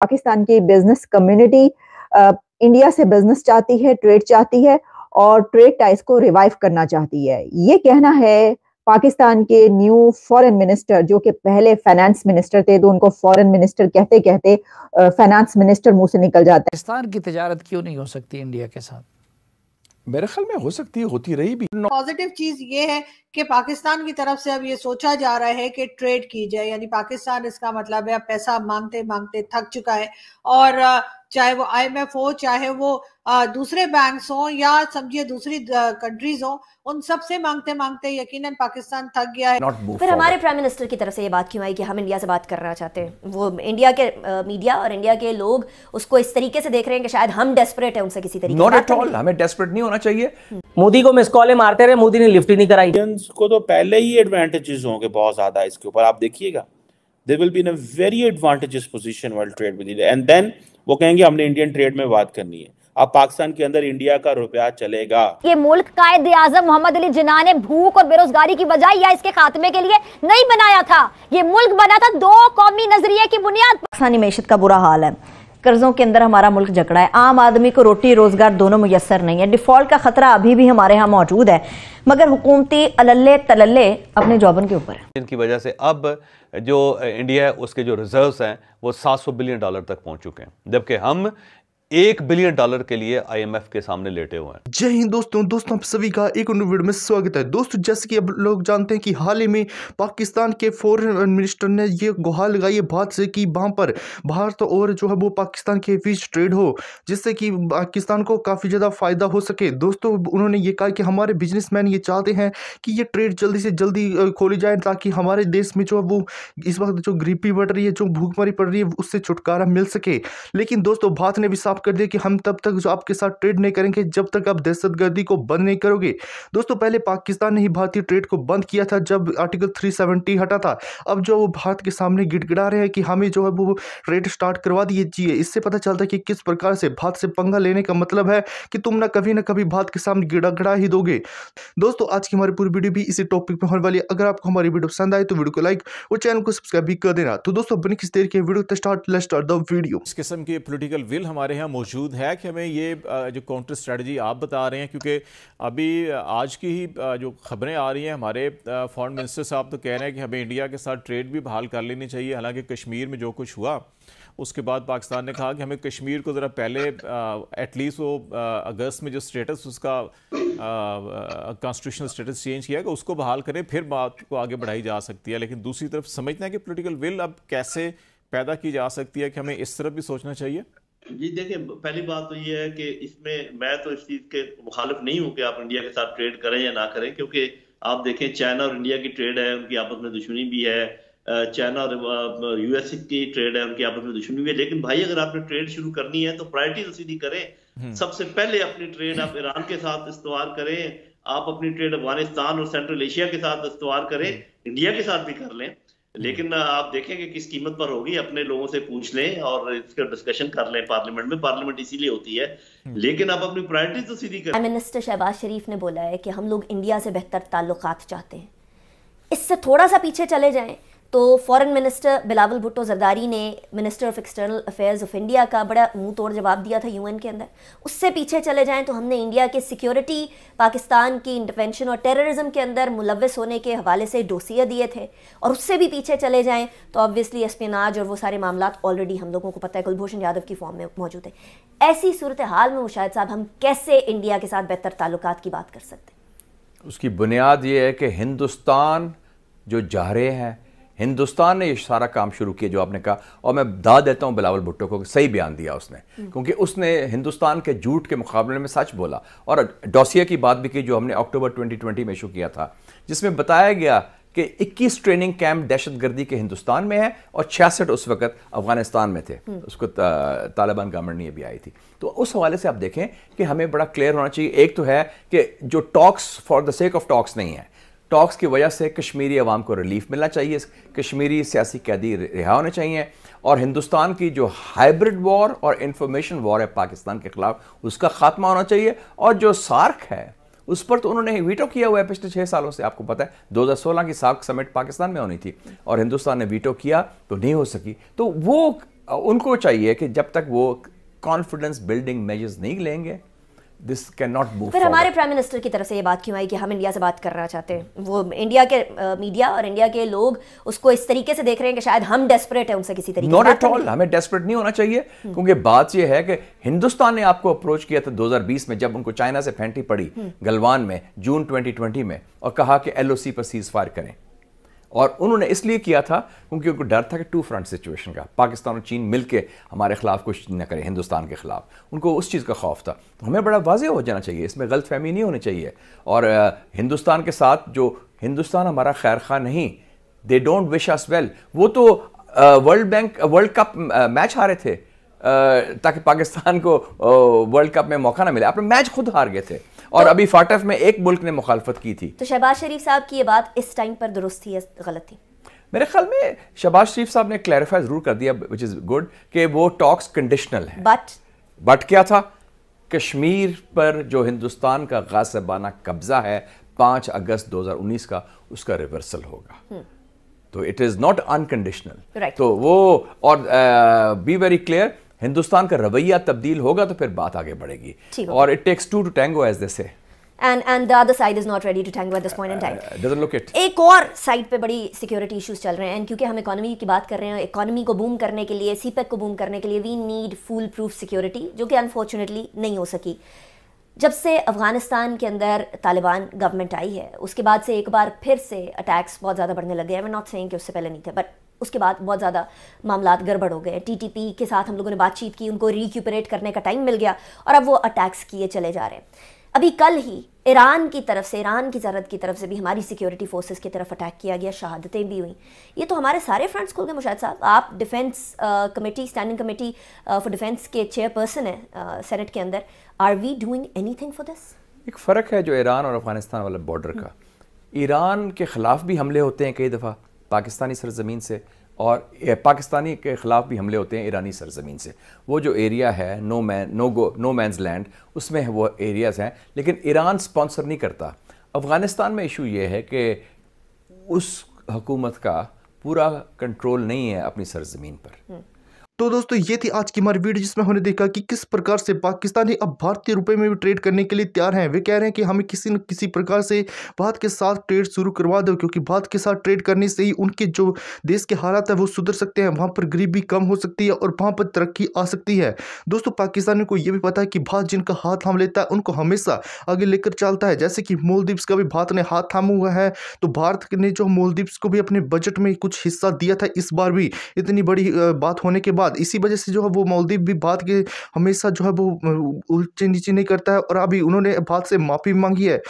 पाकिस्तान की business community India से business चाहती है ट्रेड चाहती है और ट्रेड टाइस को रिवाइव करना चाहती है ये कहना है पाकिस्तान के न्यू फॉरेन मिनिस्टर जो कि पहले फाइनेंस मिनिस्टर थे तो उनको फॉरेन मिनिस्टर कहते कहते फाइनेंस मिनिस्टर मुंह से निकल जाता है पाकिस्तान की तजारत क्यों नहीं हो सकती इंडिया के साथ मेरे ख्याल में हो सकती है होती रही भी पॉजिटिव चीज ये है कि पाकिस्तान की तरफ से अब ये सोचा जा रहा है कि ट्रेड की जाए यानी पाकिस्तान इसका मतलब है अब पैसा मांगते मांगते थक चुका है और चाहे वो आईएमएफ हो चाहे वो दूसरे बैंक हो या समझिए दूसरी कंट्रीज हो उन सब से मांगते मांगते यकीनन पाकिस्तान थक गया है फिर हमारे प्राइम मिनिस्टर की तरफ से ये बात क्यों आई कि हम इंडिया से बात करना चाहते हैं वो इंडिया के मीडिया और इंडिया के लोग उसको इस तरीके से देख रहे हैं कि शायद हम डेस्परेट है उनसे किसी तरीके नॉट एट ऑल हमें डेस्परेट नहीं होना चाहिए हम्म। मोदी को मिस कॉले मारते रहे मोदी ने लिफ्ट ही नहीं कराई को तो पहले ही एडवांटेजेस होंगे बहुत ज्यादा इसके ऊपर आप देखिएगा there will be in a very advantageous position while trade with India. And then वो कहेंगे हमने इंडियन ट्रेड में बात करनी है अब पाकिस्तान के अंदर इंडिया का रुपया चलेगा ये मुल्क कायद आजम मोहम्मद अली जिना ने भूख और बेरोजगारी की बजाय या इसके खात्मे के लिए नहीं बनाया था ये मुल्क बना था दो कौमी नजरिए की बुनियाद पाकिस्तानी मीशत का बुरा हाल है कर्जों के अंदर हमारा मुल्क जकड़ा है आम आदमी को रोटी रोजगार दोनों मुयसर नहीं है डिफॉल्ट का खतरा अभी भी हमारे यहाँ मौजूद है मगर हुकूमती अलल्ले तलल्ले अपने जॉबन के ऊपर है इनकी वजह से अब जो इंडिया है उसके जो रिजर्व्स हैं वो 700 बिलियन डॉलर तक पहुंच चुके हैं जबकि हम एक बिलियन डॉलर के लिए आईएमएफ के सामने लेटे हुए हैं जय हिंद दोस्तों दोस्तों सभी का एक वीडियो में स्वागत है दोस्तों जैसे कि अब लोग जानते हैं कि हाल ही में पाकिस्तान के फॉरेन मिनिस्टर ने ये गुहार लगाई है भारत से कि वहां पर भारत और जो है वो पाकिस्तान के बीच ट्रेड हो जिससे कि पाकिस्तान को काफ़ी ज़्यादा फ़ायदा हो सके दोस्तों उन्होंने ये कहा कि हमारे बिजनेस ये चाहते हैं कि ये ट्रेड जल्दी से जल्दी खोली जाए ताकि हमारे देश में जो है वो इस वक्त जो गरीबी बढ़ रही है जो भूखमारी पड़ रही है उससे छुटकारा मिल सके लेकिन दोस्तों भारत ने भी साफ साफ कर दिया कि हम तब तक जो आपके साथ ट्रेड नहीं करेंगे जब तक आप दहशतगर्दी को बंद नहीं करोगे दोस्तों पहले पाकिस्तान ने ही भारतीय ट्रेड को बंद किया था जब आर्टिकल 370 हटा था अब जो वो भारत के सामने गिड़गिड़ा रहे हैं कि हमें जो है वो ट्रेड स्टार्ट करवा दिए चाहिए इससे पता चलता है कि किस प्रकार से भारत से पंगा लेने का मतलब है कि तुम ना कभी ना कभी भारत के सामने गिड़गड़ा ही दोगे दोस्तों आज की हमारी पूरी वीडियो भी इसी टॉपिक पर होने वाली है अगर आपको हमारी वीडियो पसंद आए तो वीडियो को लाइक और चैनल को सब्सक्राइब भी कर देना तो दोस्तों बनी किस देर के video start let start the video इस किस्म के पोलिटिकल विल हमारे यहाँ मौजूद है कि हमें ये जो काउंटर स्ट्रेटजी आप बता रहे हैं क्योंकि अभी आज की ही जो खबरें आ रही हैं हमारे फॉरेन मिनिस्टर साहब तो कह रहे हैं कि हमें इंडिया के साथ ट्रेड भी बहाल कर लेनी चाहिए हालांकि कश्मीर में जो कुछ हुआ उसके बाद पाकिस्तान ने कहा कि हमें कश्मीर को ज़रा पहले एटलीस्ट वो अगस्त में जो स्टेटस उसका कॉन्स्टिट्यूशनल स्टेटस चेंज किया कि उसको बहाल करें फिर बात को आगे बढ़ाई जा सकती है लेकिन दूसरी तरफ समझते हैं कि पोलिटिकल विल अब कैसे पैदा की जा सकती है कि हमें इस तरफ भी सोचना चाहिए जी देखिए पहली बात तो ये है कि इसमें मैं तो इस चीज के मुखालिफ नहीं हूँ कि आप इंडिया के साथ ट्रेड करें या ना करें क्योंकि आप देखें चाइना और इंडिया की ट्रेड है उनकी आपस में दुश्मनी भी है चाइना और यूएस की ट्रेड है उनकी आपस में दुश्मनी भी है लेकिन भाई अगर आपने ट्रेड शुरू करनी है तो प्रायोरिटी तो सीधी करें हम्म। सबसे पहले अपनी ट्रेड आप ईरान के साथ इस्तेमाल करें आप अपनी ट्रेड अफगानिस्तान और सेंट्रल एशिया के साथ इस्तेमाल करें इंडिया हम्म। के साथ भी कर लें हम्म। लेकिन आप देखें कि किस कीमत पर होगी अपने लोगों से पूछ लें और इसका डिस्कशन कर लें पार्लियामेंट में पार्लियामेंट इसीलिए होती है हम्म। लेकिन आप अपनी प्रायोरिटी तो सीधी करें मिनिस्टर शहबाज शरीफ ने बोला है कि हम लोग इंडिया से बेहतर ताल्लुकात चाहते हैं इससे थोड़ा सा पीछे चले जाएं तो फॉरेन मिनिस्टर बिलावल भुट्टो जरदारी ने minister of external affairs of India का बड़ा मुंह तोड़ जवाब दिया था यूएन के अंदर उससे पीछे चले जाएं तो हमने इंडिया के सिक्योरिटी पाकिस्तान की इंटरवेंशन और टेररिज्म के अंदर मुलविस होने के हवाले से डोसिए दिए थे और उससे भी पीछे चले जाएँ तो ऑब्वियसली एस और वो सारे मामला ऑलरेडी हम लोगों को पता है कुलभूषण यादव की फॉर्म में मौजूद है ऐसी सूरत हाल में मुशाह साहब हम कैसे इंडिया के साथ बेहतर ताल्लुक की बात कर सकते हैं उसकी बुनियाद ये है कि हिंदुस्तान जो जा रहे हैं हिंदुस्तान ने ये सारा काम शुरू किया जो आपने कहा और मैं दा देता हूँ बिलावल भुट्टो को सही बयान दिया उसने क्योंकि उसने हिंदुस्तान के झूठ के मुकाबले में सच बोला और डोसिया की बात भी की जो हमने अक्टूबर 2020 में इशू किया था जिसमें बताया गया कि 21 ट्रेनिंग कैंप दहशतगर्दी के हिंदुस्तान में है और छियासठ उस वक्त अफगानिस्तान में थे हम्म। उसको तालिबान गवर्नमेंट ने भी आई थी तो उस हवाले से आप देखें कि हमें बड़ा क्लियर होना चाहिए एक तो है कि जो talks for the sake of talks नहीं है टॉक्स की वजह से कश्मीरी अवाम को रिलीफ मिलना चाहिए कश्मीरी सियासी कैदी रिहा होने चाहिए और हिंदुस्तान की जो हाइब्रिड वॉर और इंफॉर्मेशन वॉर है पाकिस्तान के खिलाफ उसका खात्मा होना चाहिए और जो सार्क है उस पर तो उन्होंने वीटो किया हुआ है पिछले छः सालों से आपको पता है 2016 की सार्क समिट पाकिस्तान में होनी थी और हिंदुस्तान ने वीटो किया तो नहीं हो सकी तो वो उनको चाहिए कि जब तक वो कॉन्फिडेंस बिल्डिंग मेजर्स नहीं लेंगे दिस कैन नॉट मूव फिर हमारे प्राइम मिनिस्टर की तरफ से ये बात क्यों आई कि हम इंडिया से बात करना चाहते हैं वो इंडिया के मीडिया और इंडिया के लोग उसको इस तरीके से देख रहे हैं कि शायद हम डेस्परेट हैं उनसे किसी तरीके नॉट एट ऑल हमें डेस्परेट नहीं होना चाहिए हम्म। क्योंकि बात यह है कि हिंदुस्तान ने आपको अप्रोच किया था 2020 में जब उनको चाइना से फेंटी पड़ी हम्म। गलवान में जून 2020 में और कहा कि एलओसी पर सीज फायर करें और उन्होंने इसलिए किया था क्योंकि उनको डर था कि टू फ्रंट सिचुएशन का पाकिस्तान और चीन मिलके हमारे खिलाफ कुछ न करें हिंदुस्तान के ख़िलाफ़ उनको उस चीज़ का खौफ था तो हमें बड़ा वाजह हो जाना चाहिए इसमें गलत फहमी नहीं होनी चाहिए और हिंदुस्तान के साथ जो हिंदुस्तान हमारा खैर खा नहीं they don't wish us well वो तो world bank world cup match हारे थे ताकि पाकिस्तान को वर्ल्ड कप में मौका ना मिले अपने मैच खुद हार गए थे और तो, अभी फाटफ में एक मुल्क ने मुखालफत की थी तो शहबाज शरीफ साहब की ये बात इस टाइम पर दुरुस्त थी गलत थी मेरे ख्याल में शहबाज शरीफ साहब ने क्लैरिफाई जरूर कर दिया विच इज़ गुड कि वो टॉक्स कंडीशनल है बट बट क्या था कश्मीर पर जो हिंदुस्तान का गासबाना कब्जा है पांच अगस्त 2019 का उसका रिवर्सल होगा hmm. तो इट इज़ नॉट अनकंडीशनल तो वो और बी वेरी क्लियर हिंदुस्तान का रवैया तब्दील होगा तो फिर बात आगे बढ़ेगी और it takes two to tango as this and and the other side is not ready to tango at this point in time uh, doesn't look it एक और साइड पे बड़ी सिक्योरिटी इश्यूज चल रहे हैं क्योंकि हम economy की बात कर रहे हैं economy को boom करने के लिए cpec e को boom करने के लिए we need full proof security जो कि unfortunately नहीं हो सकी जब से अफ़गानिस्तान के अंदर तालिबान गवर्नमेंट आई है उसके बाद से एक बार फिर से अटैक्स बहुत ज़्यादा बढ़ने लगे हैं मैं नॉट सेइंग कि उससे पहले नहीं थे बट उसके बाद बहुत ज़्यादा मामला गड़बड़ हो गए टीटीपी के साथ हम लोगों ने बातचीत की उनको रिक्यूपरेट करने का टाइम मिल गया और अब वो अटैक्स किए चले जा रहे हैं अभी कल ही ईरान की तरफ से ईरान की ज़रूरत की तरफ से भी हमारी सिक्योरिटी फोर्सेस की तरफ अटैक किया गया शहादतें भी हुई ये तो हमारे सारे फ्रंट्स खुल गए मुशाद साहब आप defence committee standing committee for defence के चेयरपर्सन हैं सेनेट के अंदर are we doing anything for this एक फ़र्क है जो ईरान और अफगानिस्तान वाले बॉर्डर का ईरान के ख़िलाफ़ भी हमले होते हैं कई दफ़ा पाकिस्तानी सरजमीन से और पाकिस्तानी के ख़िलाफ़ भी हमले होते हैं ईरानी सरजमीन से वो जो एरिया है no man no go no man's land उसमें वो एरियाज़ हैं लेकिन ईरान स्पॉन्सर नहीं करता अफ़गानिस्तान में इशू ये है कि उस हुकूमत का पूरा कंट्रोल नहीं है अपनी सरजमीन पर हम्म। तो दोस्तों ये थी आज की हमारी वीडियो जिसमें हमने देखा कि किस प्रकार से पाकिस्तानी अब भारतीय रुपए में भी ट्रेड करने के लिए तैयार हैं वे कह रहे हैं कि हमें किसी न किसी प्रकार से भारत के साथ ट्रेड शुरू करवा दो क्योंकि भारत के साथ ट्रेड करने से ही उनके जो देश के हालात है वो सुधर सकते हैं वहाँ पर गरीबी कम हो सकती है और वहाँ पर तरक्की आ सकती है दोस्तों पाकिस्तानियों को ये भी पता है कि भारत जिनका हाथ थाम लेता है उनको हमेशा आगे लेकर चलता है जैसे कि मोलदीप्स का भी भारत ने हाथ थामा हुआ है तो भारत ने जो मोलदीप्स को भी अपने बजट में कुछ हिस्सा दिया था इस बार भी इतनी बड़ी बात होने के बाद बाद इसी वजह से जो है वो मालदीव भी बात के हमेशा जो है वो ऊँचे नीचे नहीं करता है और अभी उन्होंने बात से माफ़ी मांगी है